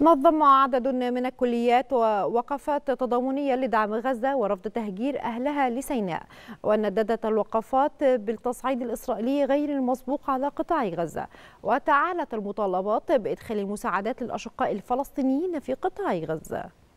نظم عدد من الكليات ووقفات تضامنية لدعم غزة ورفض تهجير أهلها لسيناء ونددت الوقفات بالتصعيد الإسرائيلي غير المسبوق على قطاع غزة وتعالت المطالبات بإدخال المساعدات للأشقاء الفلسطينيين في قطاع غزة